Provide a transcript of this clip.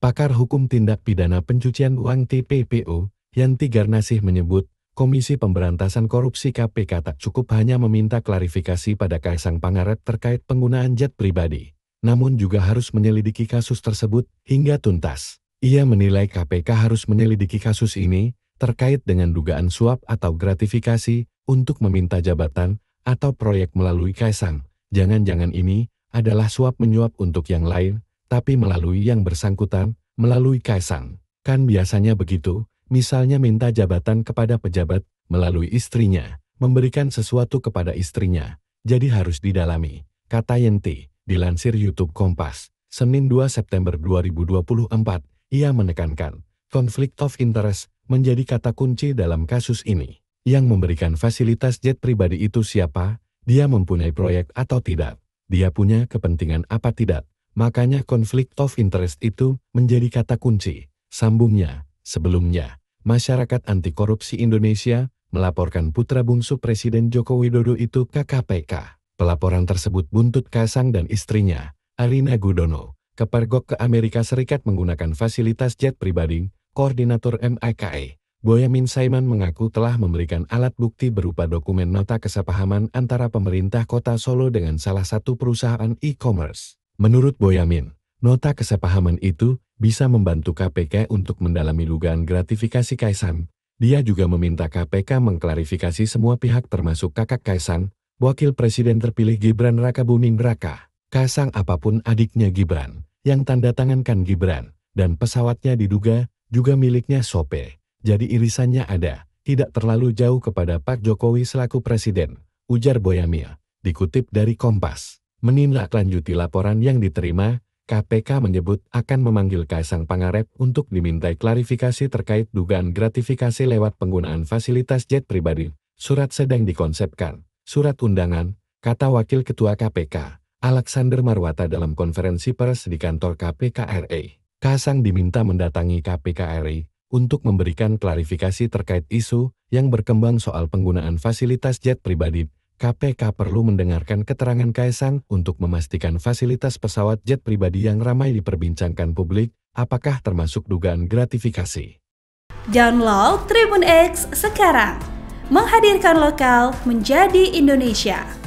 Pakar Hukum Tindak Pidana Pencucian Uang TPPU, Yanti Garnasih menyebut, Komisi Pemberantasan Korupsi KPK tak cukup hanya meminta klarifikasi pada Kaisang Pangarep terkait penggunaan jet pribadi, namun juga harus menyelidiki kasus tersebut hingga tuntas. Ia menilai KPK harus menyelidiki kasus ini terkait dengan dugaan suap atau gratifikasi untuk meminta jabatan atau proyek melalui Kaisang. Jangan-jangan ini adalah suap menyuap untuk yang lain, tapi melalui yang bersangkutan, melalui kaisang. Kan biasanya begitu, misalnya minta jabatan kepada pejabat, melalui istrinya, memberikan sesuatu kepada istrinya, jadi harus didalami, kata Yenti, dilansir YouTube Kompas. Senin 2 September 2024, ia menekankan, konflik of interest menjadi kata kunci dalam kasus ini. Yang memberikan fasilitas jet pribadi itu siapa, dia mempunyai proyek atau tidak, dia punya kepentingan apa tidak, Makanya konflik of interest itu menjadi kata kunci. Sambungnya, sebelumnya, masyarakat anti korupsi Indonesia melaporkan putra bungsu Presiden Joko Widodo itu ke KPK. Pelaporan tersebut buntut Kasang dan istrinya, Arina Gudono, kepergok ke Amerika Serikat menggunakan fasilitas jet pribadi, Koordinator MIKE. Boyamin Saiman mengaku telah memberikan alat bukti berupa dokumen nota kesepahaman antara pemerintah kota Solo dengan salah satu perusahaan e-commerce. Menurut Boyamin, nota kesepahaman itu bisa membantu KPK untuk mendalami dugaan gratifikasi Kaisang. Dia juga meminta KPK mengklarifikasi semua pihak termasuk kakak Kaisang, Wakil Presiden terpilih Gibran Rakabuming Raka, Kaisang apapun adiknya Gibran, yang tanda tangankan Gibran, dan pesawatnya diduga juga miliknya Sope. Jadi irisannya ada, tidak terlalu jauh kepada Pak Jokowi selaku Presiden, ujar Boyamil, dikutip dari Kompas. Menindaklanjuti laporan yang diterima, KPK menyebut akan memanggil Kaisang Pangarep untuk dimintai klarifikasi terkait dugaan gratifikasi lewat penggunaan fasilitas jet pribadi. Surat sedang dikonsepkan. Surat undangan, kata Wakil Ketua KPK, Alexander Marwata dalam konferensi pers di kantor KPK RI. Kaisang diminta mendatangi KPK RI untuk memberikan klarifikasi terkait isu yang berkembang soal penggunaan fasilitas jet pribadi KPK perlu mendengarkan keterangan Kaisang untuk memastikan fasilitas pesawat jet pribadi yang ramai diperbincangkan publik, apakah termasuk dugaan gratifikasi. Download Tribun X sekarang, menghadirkan lokal menjadi Indonesia.